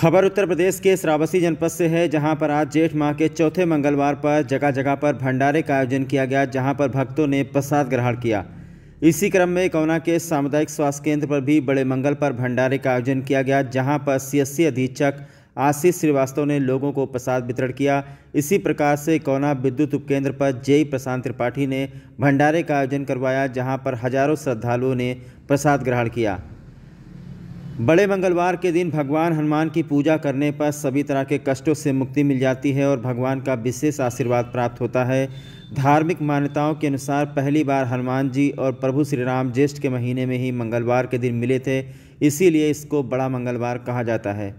खबर उत्तर प्रदेश के श्रावसी जनपद से है जहां पर आज जेठ माह के चौथे मंगलवार पर जगह जगह पर भंडारे का आयोजन किया गया जहां पर भक्तों ने प्रसाद ग्रहण किया इसी क्रम में कौना के सामुदायिक स्वास्थ्य केंद्र पर भी बड़े मंगल पर भंडारे का आयोजन किया गया जहां पर सीएससी अधीक्षक आशीष श्रीवास्तव ने लोगों को प्रसाद वितरण किया इसी प्रकार से कौना विद्युत उपकेंद्र पर जय प्रशांत त्रिपाठी ने भंडारे का आयोजन करवाया जहाँ पर हजारों श्रद्धालुओं ने प्रसाद ग्रहण किया बड़े मंगलवार के दिन भगवान हनुमान की पूजा करने पर सभी तरह के कष्टों से मुक्ति मिल जाती है और भगवान का विशेष आशीर्वाद प्राप्त होता है धार्मिक मान्यताओं के अनुसार पहली बार हनुमान जी और प्रभु श्री राम ज्येष्ठ के महीने में ही मंगलवार के दिन मिले थे इसीलिए इसको बड़ा मंगलवार कहा जाता है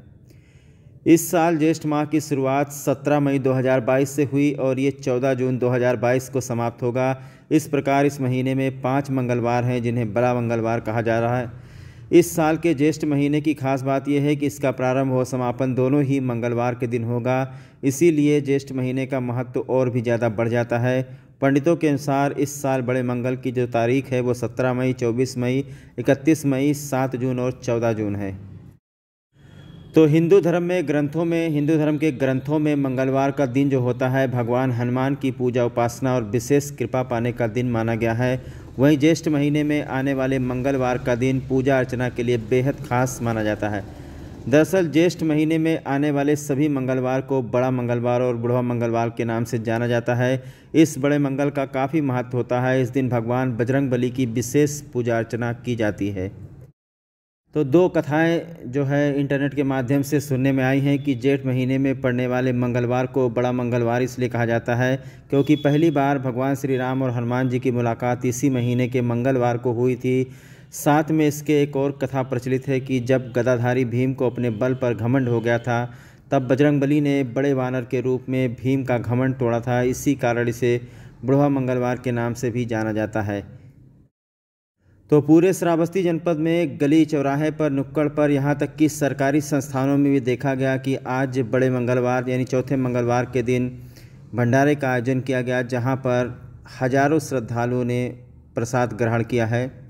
इस साल ज्येष्ठ माह की शुरुआत 17 मई 2022 से हुई और ये 14 जून 2022 को समाप्त होगा इस प्रकार इस महीने में पाँच मंगलवार हैं जिन्हें बड़ा मंगलवार कहा जा रहा है इस साल के ज्येष्ठ महीने की खास बात यह है कि इसका प्रारंभ और समापन दोनों ही मंगलवार के दिन होगा इसीलिए ज्येष्ठ महीने का महत्व तो और भी ज़्यादा बढ़ जाता है पंडितों के अनुसार इस साल बड़े मंगल की जो तारीख है वो 17 मई 24 मई 31 मई 7 जून और 14 जून है तो हिंदू धर्म में ग्रंथों में हिंदू धर्म के ग्रंथों में मंगलवार का दिन जो होता है भगवान हनुमान की पूजा उपासना और विशेष कृपा पाने का दिन माना गया है वहीं ज्येष्ठ महीने में आने वाले मंगलवार का दिन पूजा अर्चना के लिए बेहद खास माना जाता है दरअसल ज्येष्ठ महीने में आने वाले सभी मंगलवार को बड़ा मंगलवार और बुढ़वा मंगलवार के नाम से जाना जाता है इस बड़े मंगल का काफ़ी महत्व होता है इस दिन भगवान बजरंग बली की विशेष पूजा अर्चना की जाती है तो दो कथाएं जो है इंटरनेट के माध्यम से सुनने में आई हैं कि जेठ महीने में पड़ने वाले मंगलवार को बड़ा मंगलवार इसलिए कहा जाता है क्योंकि पहली बार भगवान श्री राम और हनुमान जी की मुलाकात इसी महीने के मंगलवार को हुई थी साथ में इसके एक और कथा प्रचलित है कि जब गदाधारी भीम को अपने बल पर घमंड हो गया था तब बजरंगबली ने बड़े वानर के रूप में भीम का घमंड तोड़ा था इसी कारण इसे बुढ़वा मंगलवार के नाम से भी जाना जाता है तो पूरे श्रावस्ती जनपद में गली चौराहे पर नुक्कड़ पर यहाँ तक कि सरकारी संस्थानों में भी देखा गया कि आज बड़े मंगलवार यानी चौथे मंगलवार के दिन भंडारे का आयोजन किया गया जहाँ पर हजारों श्रद्धालुओं ने प्रसाद ग्रहण किया है